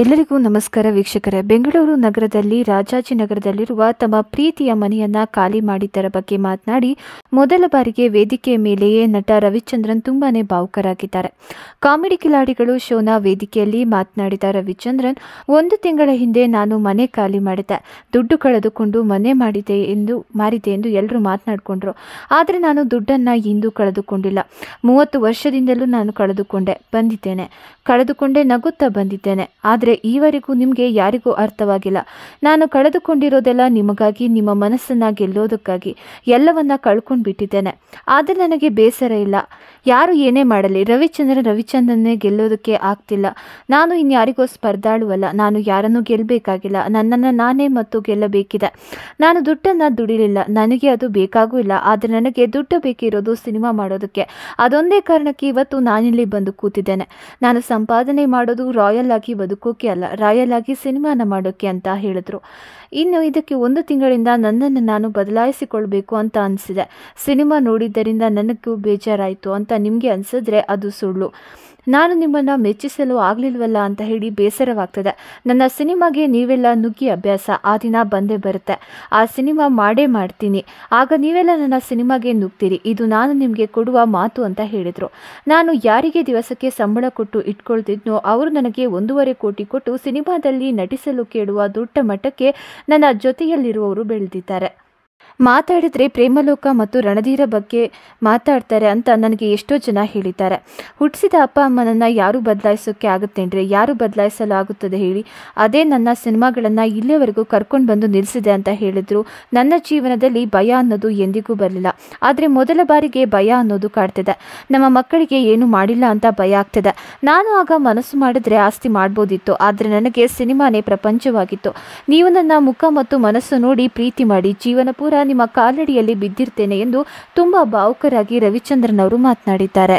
ಎಲ್ಲರಿಗೂ ನಮಸ್ಕಾರ ವೀಕ್ಷಕರೇ ಬೆಂಗಳೂರು ನಗರದಲ್ಲಿ ರಾಜಾಜಿನಗರದಲ್ಲಿರುವ ತಮ್ಮ ಪ್ರೀತಿಯ ಮನೆಯನ್ನು ಖಾಲಿ ಮಾಡಿದ್ದರ ಬಗ್ಗೆ ಮಾತನಾಡಿ ಮೊದಲ ಬಾರಿಗೆ ವೇದಿಕೆಯ ಮೇಲೆಯೇ ನಟ ರವಿಚಂದ್ರನ್ ತುಂಬಾನೇ ಭಾವುಕರಾಗಿದ್ದಾರೆ ಕಾಮಿಡಿ ಕಿಲಾಡಿಗಳು ಶೋನ ವೇದಿಕೆಯಲ್ಲಿ ಮಾತನಾಡಿದ ರವಿಚಂದ್ರನ್ ಒಂದು ತಿಂಗಳ ಹಿಂದೆ ನಾನು ಮನೆ ಖಾಲಿ ಮಾಡಿದ್ದೆ ದುಡ್ಡು ಕಳೆದುಕೊಂಡು ಮನೆ ಮಾಡಿದೆ ಎಂದು ಮಾರಿದೆ ಎಂದು ಎಲ್ಲರೂ ಮಾತನಾಡಿಕೊಂಡ್ರು ಆದರೆ ನಾನು ದುಡ್ಡನ್ನು ಇಂದು ಕಳೆದುಕೊಂಡಿಲ್ಲ ಮೂವತ್ತು ವರ್ಷದಿಂದಲೂ ನಾನು ಕಳೆದುಕೊಂಡೆ ಬಂದಿದ್ದೇನೆ ಕಳೆದುಕೊಂಡೆ ನಗುತ್ತಾ ಬಂದಿದ್ದೇನೆ ಆದರೆ ಈವರೆಗೂ ನಿಮಗೆ ಯಾರಿಗೂ ಅರ್ಥವಾಗಿಲ್ಲ ನಾನು ಕಳೆದುಕೊಂಡಿರೋದೆಲ್ಲ ನಿಮಗಾಗಿ ನಿಮ್ಮ ಮನಸ್ಸನ್ನು ಗೆಲ್ಲೋದಕ್ಕಾಗಿ ಎಲ್ಲವನ್ನ ಕಳ್ಕೊಂಡು ಬಿಟ್ಟಿದ್ದೇನೆ ಆದರೆ ನನಗೆ ಬೇಸರ ಇಲ್ಲ ಯಾರು ಏನೇ ಮಾಡಲಿ ರವಿಚಂದ್ರ ರವಿಚಂದ್ರನ್ನೇ ಗೆಲ್ಲೋದಕ್ಕೆ ಆಗ್ತಿಲ್ಲ ನಾನು ಇನ್ಯಾರಿಗೋ ಸ್ಪರ್ಧಾಳುವಲ್ಲ ನಾನು ಯಾರನ್ನು ಗೆಲ್ಲಬೇಕಾಗಿಲ್ಲ ನನ್ನನ್ನು ನಾನೇ ಮತ್ತು ಗೆಲ್ಲಬೇಕಿದೆ ನಾನು ದುಡ್ಡನ್ನು ದುಡಿಲಿಲ್ಲ ನನಗೆ ಅದು ಬೇಕಾಗೂ ಇಲ್ಲ ಆದರೆ ನನಗೆ ದುಡ್ಡು ಬೇಕಿರೋದು ಸಿನಿಮಾ ಮಾಡೋದಕ್ಕೆ ಅದೊಂದೇ ಕಾರಣಕ್ಕೆ ಇವತ್ತು ನಾನಿಲ್ಲಿ ಬಂದು ಕೂತಿದ್ದೇನೆ ನಾನು ಸಂಪಾದನೆ ಮಾಡೋದು ರಾಯಲ್ ಆಗಿ ಬದುಕೋಕೆ ಅಲ್ಲ ರಾಯಲ್ ಆಗಿ ಸಿನಿಮಾನ ಮಾಡೋಕ್ಕೆ ಅಂತ ಹೇಳಿದ್ರು ಇನ್ನು ಇದಕ್ಕೆ ಒಂದು ತಿಂಗಳಿಂದ ನನ್ನನ್ನು ನಾನು ಬದಲಾಯಿಸಿಕೊಳ್ಬೇಕು ಅಂತ ಅನಿಸಿದೆ ಸಿನಿಮಾ ನೋಡಿದ್ದರಿಂದ ನನಗೂ ಬೇಜಾರಾಯಿತು ಅಂತ ನಿಮಗೆ ಅನಿಸಿದ್ರೆ ಅದು ಸುಳ್ಳು ನಾನು ನಿಮ್ಮನ್ನು ಮೆಚ್ಚಿಸಲು ಆಗಲಿಲ್ವಲ್ಲ ಅಂತ ಹೇಳಿ ಬೇಸರವಾಗ್ತದೆ ನನ್ನ ಸಿನಿಮಾಗೆ ನೀವೆಲ್ಲ ನುಗ್ಗಿ ಅಭ್ಯಾಸ ಆ ದಿನ ಬಂದೇ ಬರುತ್ತೆ ಆ ಸಿನಿಮಾ ಮಾಡೇ ಮಾಡ್ತೀನಿ ಆಗ ನೀವೆಲ್ಲ ನನ್ನ ಸಿನಿಮಾಗೆ ನುಗ್ತೀರಿ ಇದು ನಾನು ನಿಮಗೆ ಕೊಡುವ ಮಾತು ಅಂತ ಹೇಳಿದರು ನಾನು ಯಾರಿಗೆ ದಿವಸಕ್ಕೆ ಸಂಬಳ ಕೊಟ್ಟು ಇಟ್ಕೊಳ್ತಿದ್ನೋ ಅವರು ನನಗೆ ಒಂದೂವರೆ ಕೋಟಿ ಕೊಟ್ಟು ಸಿನಿಮಾದಲ್ಲಿ ನಟಿಸಲು ಕೇಳುವ ದೊಡ್ಡ ಮಟ್ಟಕ್ಕೆ ನನ್ನ ಜೊತೆಯಲ್ಲಿರುವವರು ಬೆಳೆದಿದ್ದಾರೆ ಮಾತಾಡಿದರೆ ಪ್ರೇಮಲೋಕ ಮತ್ತು ರಣಧೀರ ಬಗ್ಗೆ ಮಾತಾಡ್ತಾರೆ ಅಂತ ನನಗೆ ಎಷ್ಟೋ ಜನ ಹೇಳಿದ್ದಾರೆ ಹುಟ್ಟಿಸಿದ ಅಪ್ಪ ಅಮ್ಮನನ್ನು ಯಾರು ಬದಲಾಯಿಸೋಕ್ಕೆ ಆಗುತ್ತೇನ್ರಿ ಯಾರು ಬದಲಾಯಿಸಲು ಆಗುತ್ತದೆ ಹೇಳಿ ಅದೇ ನನ್ನ ಸಿನಿಮಾಗಳನ್ನು ಇಲ್ಲಿಯವರೆಗೂ ಕರ್ಕೊಂಡು ಬಂದು ನಿಲ್ಲಿಸಿದೆ ಅಂತ ಹೇಳಿದರು ನನ್ನ ಜೀವನದಲ್ಲಿ ಭಯ ಅನ್ನೋದು ಎಂದಿಗೂ ಬರಲಿಲ್ಲ ಆದರೆ ಮೊದಲ ಬಾರಿಗೆ ಭಯ ಅನ್ನೋದು ಕಾಡ್ತಿದೆ ನಮ್ಮ ಮಕ್ಕಳಿಗೆ ಏನು ಮಾಡಿಲ್ಲ ಅಂತ ಭಯ ಆಗ್ತಿದೆ ನಾನು ಆಗ ಮನಸ್ಸು ಮಾಡಿದ್ರೆ ಆಸ್ತಿ ಮಾಡ್ಬೋದಿತ್ತು ಆದರೆ ನನಗೆ ಸಿನಿಮಾನೇ ಪ್ರಪಂಚವಾಗಿತ್ತು ನೀವು ನನ್ನ ಮುಖ ಮತ್ತು ಮನಸ್ಸು ನೋಡಿ ಪ್ರೀತಿ ಮಾಡಿ ಜೀವನ ನಿಮ್ಮ ಕಾಲಡಿಯಲ್ಲಿ ಬಿದ್ದಿರ್ತೇನೆ ಎಂದು ತುಂಬಾ ಭಾವುಕರಾಗಿ ರವಿಚಂದ್ರನ್ ಅವರು ಮಾತನಾಡಿದ್ದಾರೆ